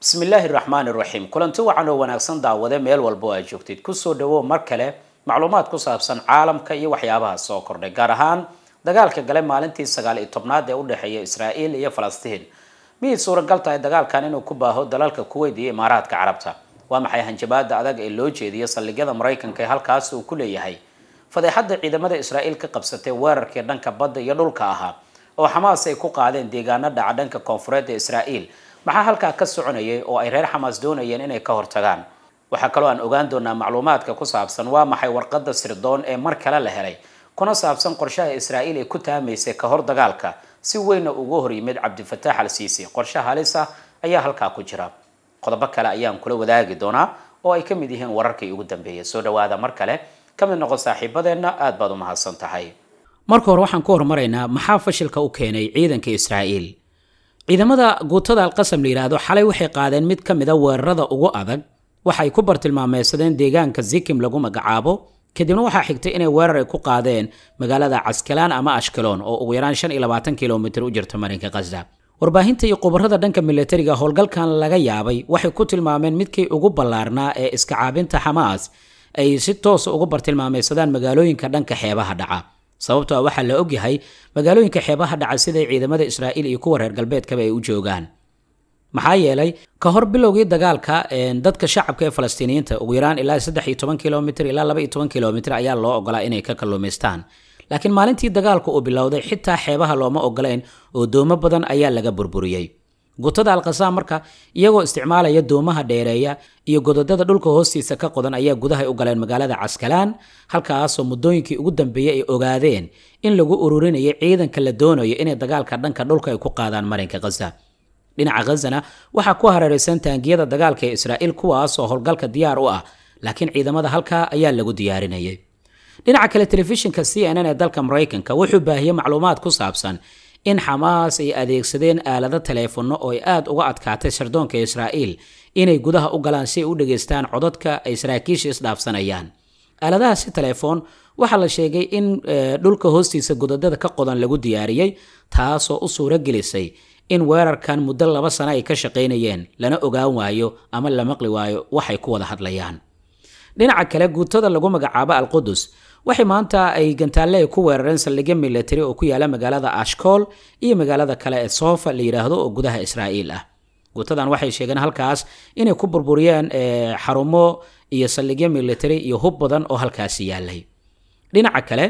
bismi illaahi raxmaani raxiim kulanti wacan oo wanaagsan daawade meel walbo aad joogtid kusoo dhawow mar kale macluumaad ku saabsan caalamka iyo waxyaabaha soo kordhay gaar ahaan dagaalka gale maalintii sagaal iyo tobnaad ee u dhexeeya israa'iil iyo falastiin miyay suuragal tahay dagaalkan inuu ku baaho dalalka kuweyt iyo imaaraadka carabta waa maxay hanjabaada adag ee loo jeediyo saldhigyada maraykanka ee halkaas uu ku leeyahay fadeexadda ciidamada israa'iil ka qabsatay weerarkii dhanka badda iyo dhulka ahaa oo xamaas ay ku qaadeen deegaano dhaca dhanka koonfureed ee israa'iil maxaa halkaa ka soconayay oo ay reer xamaas doonayeen inay ka hortagaan waxaa kaloo aan ogaan doonaa macluumaadka ku saabsan waa maxay warqadda sirdoon ee mar kale la helay kuna saabsan qorshaha israa'iil ee ku taamaysay ka hor dagaalka si weynna uga hor yimid cabdifataax al siisi qorshe halis ah ayaa halkaa ku jira qodobo kale ayaan kula wadaagi doonaa oo ay ka mid yihiin wararkii ugu dambeeyay soo dhawaada mar kale ka mid noqon saaxiibadeenna aad baad u mahadsan tahay marka hore waxaan ku hormaraynaa maxaa fashilka u keenay ciidanka israa'iil ciidamada guutada alqasam la yidhaahdo xalay waxay qaadeen mid ka mida weerarada ugu adag waxay ku bartilmaameysadeen deegaanka zikim lagu magacaabo kadibna waxaa xigtay inay weerar ay ku qaadeen magaalada caskalaan ama ashkaloon oo ugu yaraan shan iyo labaatan kilomitir u jirta marinka kasda warbaahinta iyo khubarada dhanka milatariga howlgalkan laga yaabay waxay ku tilmaameen midkii ugu ballaarnaa ee iskacaabinta xamaas ay si toosa ah ugu bartilmaameysadaan magaalooyinka dhanka xeebaha dhaca sababtoo ah waxaa la ogyahay magaalooyinka xeebaha dhaca siday ciidamada israa'iil iyo kuwa reer galbeedkaba ay u joogaan maxaa yeelay ka hor bilowgii dagaalka dadka shacabka ee falastiiniyiinta ugu yaraan ilaa saddex iyo toban kilomitr ilaa laba iyo toban kilomitr ayaa loo ogolaa inay ka kallumaystaan laakiin maalintii dagaalku uu bilowday xitaa xeebaha looma ogoleyn oo doomo badan ayaa laga burburiyey gutada alqasaam marka iyagoo isticmaalaya doomaha dheereeya iyo godadada dhulka hoostiisa ka qodan ayaa gudahay u galeen magaalada caskalaan halkaasoo muddooyinkii ugu dambeeyey ay ogaadeen in lagu ururinayo ciidanka la doonayo inay dagaalka dhanka dhulka ay ku qaadaan marinka khaza dhinaca khazana waxaa ku hareeraysan taangiyada dagaalka ee israa'iil kuwaasoo howlgalka diyaar u ah laakiin ciidamada halkaa ayaa lagu diyaarinayay dhinaca kale telefishinka c n n ee dalka maraykanka wuxuu baahiyey macluumaad ku saabsan in xamaas ay adeegsadeen aalado taleefono oo ay aada uga adkaatay sirdoonka israa'iil inay gudaha u galaan si ay u dhageystaan codadka ay saraakiisha isdhaafsanayaan aaladahaasi taleefoon waxaa la sheegay in eh, dhulka hoostiisa gudadada ka qodan lagu diyaariyey taasoo u suuro gelisay in weerarkan muddo laba sano ay ka shaqaynayeen lana ogaan waayo ama la maqli waayo waxay ku wada hadlayaan dhinaca kale guutada lagu magacaabo alqudus waxay maanta ay gantaale ay ku weerareen saldhigyo militari oo ku yaala magaalada ashkol iyo magaalada kale ee soofa la yidhaahdo oo gudaha israa'iil ah guutadan waxay sheegeen halkaas inay ku burburiyeen xarumo iyo saldhigyo militari iyo hub badan oo halkaasi yaalay dhinaca kale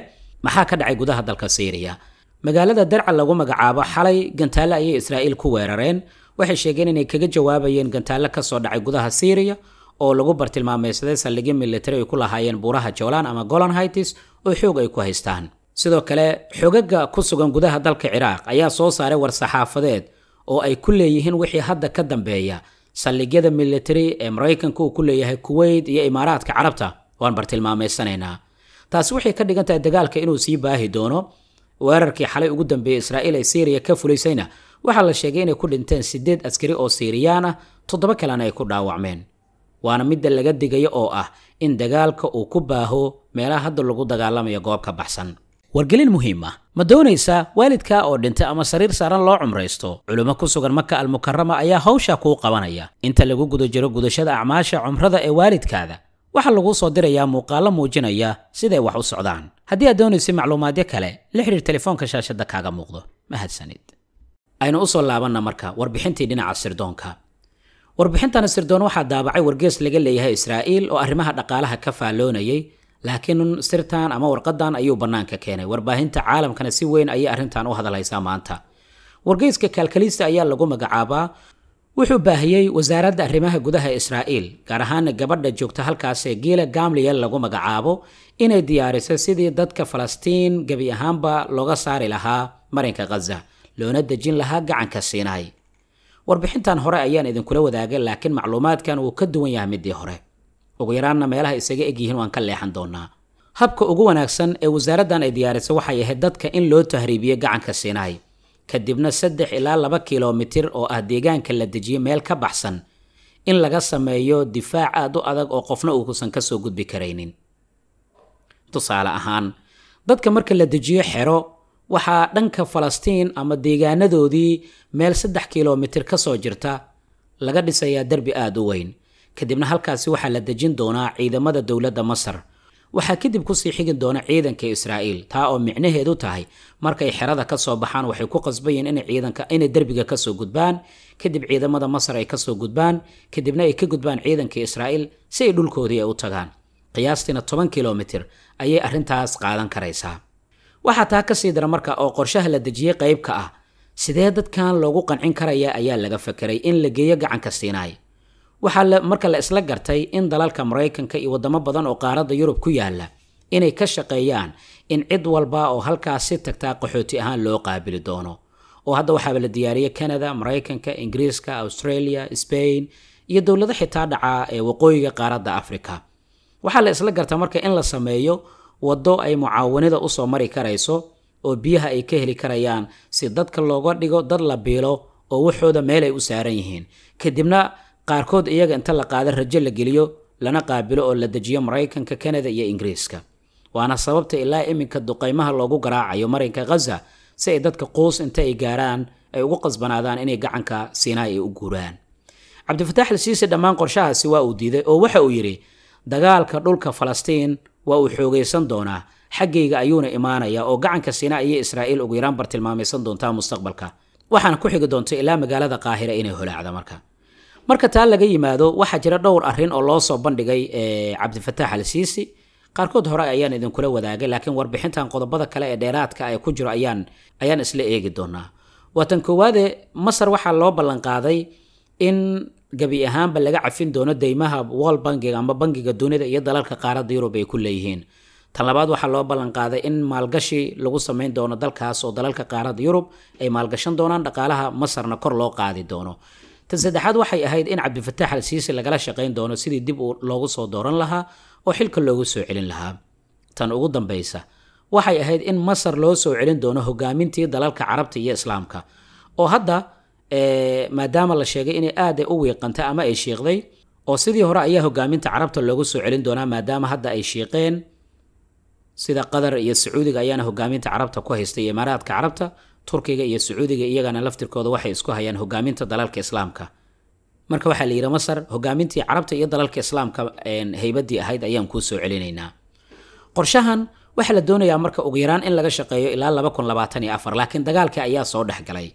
maxaa ka dhacay gudaha dalka syriya magaalada darca lagu magacaabo xalay gantaale ayay israa'iil ku weerareen waxay sheegeen inay kaga jawaabayeen gantaale ka soo dhacay gudaha syriya oo lagu bartilmaameysaday saldhigyo militari ay ku lahaayeen buuraha jowlan ama golan hightis oo xoog ay ku haystaan sidoo kale xogaga ku sugan gudaha dalka ciraaq ayaa soo saaray war-saxaafadeed oo ay ku leeyihiin wixii hadda ka dambeeya saldhigyada militari ee maraykanka uu ku leeyahay kuweyt iyo imaaraadka carabta waan bartilmaameysanaynaa taasi waxay ka dhigan tahay dagaalka inuu sii baahi doono weerarkii xalay ugu dambeeyey israa'iil ay siiriya ka fulaysayna waxaa la sheegay inay ku dhinteen siddeed askari oo siiriyaana toddoba kalena ay ku dhaawacmeen waana midda laga digayo oo ah in dagaalka uu ku baaho meelaha hadda lagu dagaalamayo goob ka baxsan wargelin muhiim ah ma doonaysaa waalidkaa oo dhintay ama sariir saaran loo cumraysto culummo ku sugan maka almukarama ayaa hawshaa kuu qabanaya inta lagu guda jiro gudashada acmaasha cumrada ee waalidkaada waxaa laguu soo dirayaa muuqaallo muujinaya siday wax u socdaan haddii aad doonaysa macluumaadyo kale la xidhiir telefoonka shaashadda kaaga muuqdo mahadsanid aynu u soo laabanna marka warbixintii dhinaca sirdoonka warbixintan sirdoon waxaa daabacay wargees laga leeyahay israa'iil oo arrimaha dhaqaalaha ka faalloonayay laakiin sirtan ama warqadan ayuu bannaanka keenay warbaahinta caalamkana si weyn ayay arrintan u hadalhaysaa maanta wargeyska kaalkaliista ayaa lagu magacaabaa wuxuu baahiyey wasaaradda arrimaha gudaha ee israa'iil gaar ahaana gabadha joogta halkaasee giila gamliel lagu magacaabo inay diyaarisay sidii dadka falastiin gebi ahaanba looga saari lahaa marinka khaza loona dejin lahaa gacanka siinaay warbixintan hore ayaan idinkula wadaagay laakiin macluumaadkan wuu ka duwan yahay midii hore ugu yaraanna meelaha isaga egyihiin waan ka leexan doonaa habka ugu wanaagsan ee wasaaraddan ay diyaarisay waxay ahayd dadka in loo tahriibiyo gacanka sinaay kadibna saddex ilaa laba kilomitir oo ah deegaanka la dejiyo meel ka baxsan in laga sameeyo difaac aad u adag oo qofna uusan ka soo gudbi karaynin tusaale ahaan dadka marka la dejiyo xero waxaa dhanka falastiin ama deegaanadoodii meel saddex kilomitir ka soo jirta laga dhisayaa derbi aad u weyn kadibna halkaasi waxaa la dejin doonaa ciidamada dowladda masar waxaa kadib kusii xigin doona ciidanka israa'iil taa oo micnaheedu tahay markay xerada ka soo baxaan waxay ku qasbayeen inay ciidanka inay derbiga kasoo gudbaan kadib ciidamada masar ay kasoo gudbaan kadibna ay ka gudbaan ciidanka israa'iil si ay dhulkoodii ay u tagaan qiyaastiina toban kilomitir ayay arrintaas qaadan karaysaa waxaa taa kasii dara marka oo qorshaha la dejiyey qayb ka ah sidee dadkan loogu qancin karaya ayaa laga fakeray in la geeyo gacanka siinaay waxaa marka la isla gartay in dalalka maraykanka iyo wadamo badan oo qaaradda yurub ku yaala inay ka shaqeeyaan in cid walba oo halkaas si tagtaa qaxooti ahaan loo qaabili doono oo hadda waxaaba la diyaariyey kanada maraykanka ingiriiska australia spain iyo dowlado xitaa dhacaa ee waqooyiga qaaradda afrika waxaa la isla garta marka in la sameeyo waddo ay mucaawanida usoo mari karayso oo biyaha ay ka heli karayaan si dadka looga dhigo dad la biilo oo waxooda meel ay u saaran yihiin kadibna qaarkood iyaga inta la qaada rajo la geliyo lana qaabilo oo la dejiyo maraykanka kanada iyo ingiriiska waana sababta ilaa iminka duqaymaha loogu garaacayo marinka khaza si ay dadka quus inta ay gaaraan ay ugu qasbanaadaan inay gacanka siinaa ay u guuraan cabdifataax al siise dhammaan qorshahaasi waa uu diiday oo waxa uu yidhi dagaalka dhulka falastiin waa uu xoogaysan doonaa xaggayga ayuuna imaanayaa oo gacanka sina ayay israa'iil ugu yaraan bartilmaamaysan doontaa mustaqbalka waxaana ku xigi doonta ilaa magaalada qaahira inay holaacda marka marka taa laga yimaado waxaa jira dhowr arrin oo loo soo bandhigay cabdifataax al siisi qaarkood hore ayaan idinkula wadaagay laakiin warbixintan qodobada kale ee dheeraadka ee ku jiro ayaan ayaan isla eegi doonaa waatan koowaade masar waxaa loo ballan in gebi ahaanba laga cafin doono deymaha world bangiga ama bangiga dunida iyo dalalka qaaradda yurub ay ku leeyihiin tan labaad waxaa loo ballan in maalgashi lagu samayn doono dalkaas oo dalalka qaaradda yurub ay maalgashan doonaan dhaqaalaha masarna kor loo qaadi doono tan saddexaad waxay ahayd in cabdifatax al siisi lagala shaqayn doono sidii dib loogu soo dooran lahaa oo xilka loogu soo celin lahaa tan ugu dambaysa waxay ahayd in masar loo soo celin doono hogaamintii dalalka carabta iyo islaamka oo hadda maadaama la sheegay inay aad u wiiqantay ama ay shiiqday oo sidii hore ayaa hogaaminta carabta loogu soo celin doonaa maadaama hadda ay shiiqeen sida qatar iyo sacuudiga ayaana hogaaminta carabta ku haystay iyo imaaraadka carabta turkiga iyo sacuudiga iyagana laftirkooda waxay isku hayaan hogaaminta dalalka islaamka marka waxaa la yidhi masar hogaamintii carabta iyo dalalka islaamka haybadii ahayd ayaan kuu soo celinaynaa qorshahan waxaa la doonayaa marka ugu yaraan in laga shaqeeyo ilaa laakunlaaatan iyo afar laakiin dagaalkii ayaa soo dhexgalay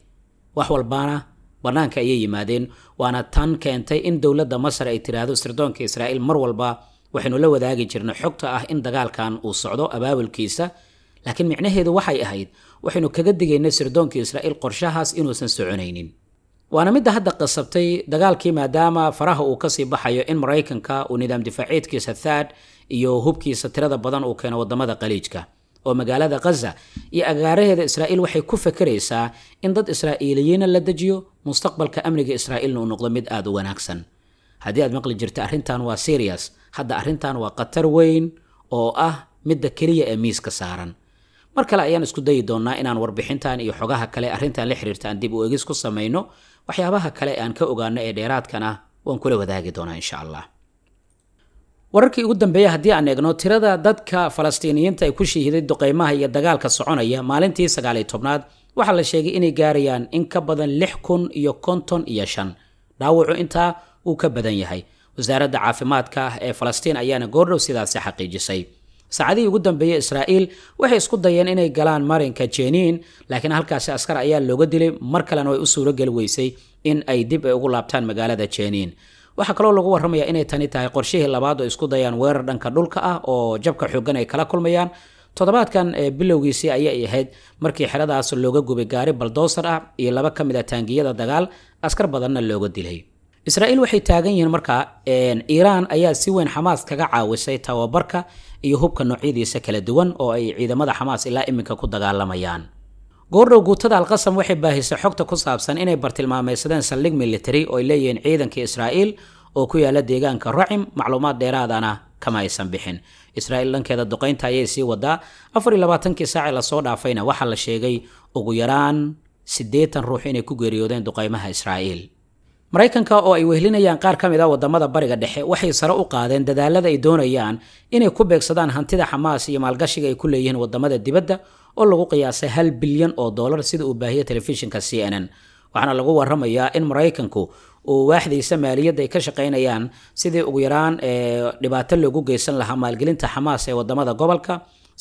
وحول بانا بانان كا ايه يمادين وانا تان كانتاي ان دولة دا مصر اترادو سردون كا اسرائيل مرول با وحنو لو داقي جرن حقتا اه ان دقال كان او صعدو اباب الكيسة لكن معنى هيدو وحاي اهيد وحنو كقدقي ان سردون كا اسرائيل قرشاهاس انو سنسعونينين وانا مدى هدا قصبتي دقال كيما داما فراه او كسي بحايو ان مرايكن كا ونيدام دفاعيت كيسة الثاد يو هوب كيسة ترادة بادان او كان ودامادة قليج oo magaalada khaza iyo agaaraheeda israa'iil waxay ku fakeraysaa in dad israa'iiliyiina la dejiyo mustaqbalka amniga israa'iilna uu noqdo mid aada u wanaagsan haddii aad maqli jirta arrintan waa sirias hadda arrintan waa khatar weyn oo ah midda keliya ee miiska saaran mar kale ayaan isku dayi doonnaa inaan warbixintan iyo xogaha kale arrintan la xiriirta aan dib u egis ku samayno waxyaabaha kale aan ka ogaano ee dheeraadkan ah waan kula wadaagi doonaa insha allah wararkii ugu dambeeya haddii aan eegno tirada dadka falastiiniyiinta ay ku shiihiday duqeymaha iyo dagaalka soconaya maalintii sagaaliy tobnaad waxaa la sheegay inay gaarayaan in ka badan lix kun iyo konton iyo shan dhaawacu intaa uu ka badan yahay wasaaradda caafimaadka ee falastiin ayaana goordhow sidaasi xaqiijisay saacadihii ugu dambeeyey israa'iil waxay isku dayeen inay galaan marinka jeniin laakiin halkaasi askar ayaa looga dilay mar kalena way u suurogeli weysay in ay dib ay ugu laabtaan magaalada jeniin waxaa kaloo lagu warramaya inay tani tahay qorshihii labaad oo isku dayaan weerar dhanka dhulka ah oo jabka xooggan ay kala kulmayaan toddobaadkan eh, bilowgiisii ayay ahayd markii xeradaas looga gubay gaari baldoosar ah iyo laba ka mid a ah taangiyada dagaal askar badanna looga dilay israa'iil waxay taagan yihiin markaa iiraan ayaa si weyn xamaas kaga caawisay tababarka iyo hubka noocyadiisa kala duwan oo ay ciidamada xamaas ilaa iminka ku dagaalamayaan goordhow guutada alqasam waxay baahisay xogta ku saabsan inay bartilmaamaysadeen saldhig military oo ay leeyihiin ciidanka israa'iil oo ku yaala deegaanka racim macluumaad dheeraadana kama aysan bixin israa'iil dhankeeda duqaynta ayay sii wadaa afar iyo labaatankii saacee lasoo dhaafayna waxaa la sheegay ugu yaraan siddeetan ruux inay ku geeriyoodeen duqaymaha israa'iil maraykanka oo ay wehlinayaan qaar ka mid ah waddamada bariga dhexe waxay sare u qaadeen dadaalada ay doonayaan inay ku beegsadaan hantida xamaas iyo maalgashiga ay ku leeyihiin waddamada dibadda oo lagu qiyaasay hal bilyan oo doolar sida uu baahiyay telefishinka c n n waxaana lagu waramayaa in maraykanku uu waaxdiisa maaliyadda ay ka shaqaynayaan sidii ugu yaraan dhibaato loogu geysan lahaa maalgelinta xamaas ee wadamada gobolka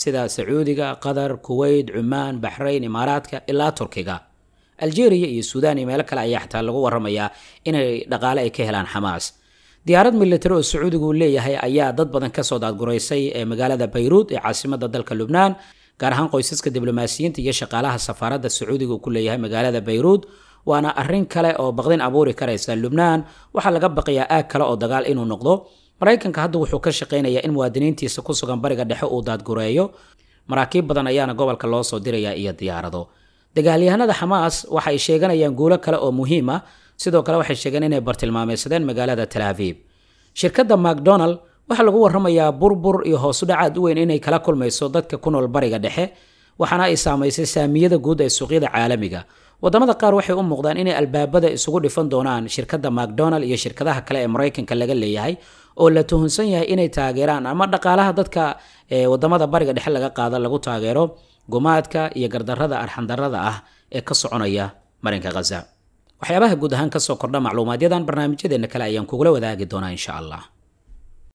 sida sacuudiga qatar kuweyt cumaan baxrayn imaaraadka ilaa turkiga algeria iyo suudaan iyo meelo kale ayaa xataa lagu waramayaa inay dhaqaale ay ka helaan xamaas diyaarad militari oo sacuudigu leeyahay ayaa dad badan kasoo daadguraysay magaalada bayruud ee caasimada dalka lubnaan gaar ahaan qoysaska diblomaasiyiinta iyo shaqaalaha safaaradda sacuudiga uu ku leeyahay magaalada bayruud waana arrin kale oo baqdin abuuri karaysa lubnaan waxaa laga baqayaa aag kale oo dagaal inuu noqdo maraykanka hadda wuxuu ka shaqaynayaa in muwaadiniintiisa ku sugan bariga dhexe uu daadgureeyo maraakiib badan ayaana gobolka loo soo dirayaa iyo diyaarado dagaalyahanada xamaas waxay sheeganayaan guulo kale oo muhiim ah sidoo kale waxay sheegeen inay bartilmaamaysadeen magaalada talaafib shirkadda macdonald waxaa lagu waramayaa burbur iyo hoosudhac aad u weyn inay kala kulmayso dadka ku nool bariga dhexe waxaana ay saamaysay saamiyada guud ee suuqyada caalamiga wadamada qaar waxay u muuqdaan inay albaabada isugu dhifan doonaan shirkadda macdonald iyo shirkadaha kale ee maraykanka laga leeyahay oo la tuhunsan yahay inay taageeraan ama dhaqaalaha dadka ee wadamada bariga dhexe laga qaada lagu taageero gumaadka iyo gardarada arxandarada ah ee ka soconaya marinka khaza waxyaabaha guud ahaan kasoo kordha macluumaadyadan barnaamijyadeena kale ayaan kugula wadaagi doonaa insha allah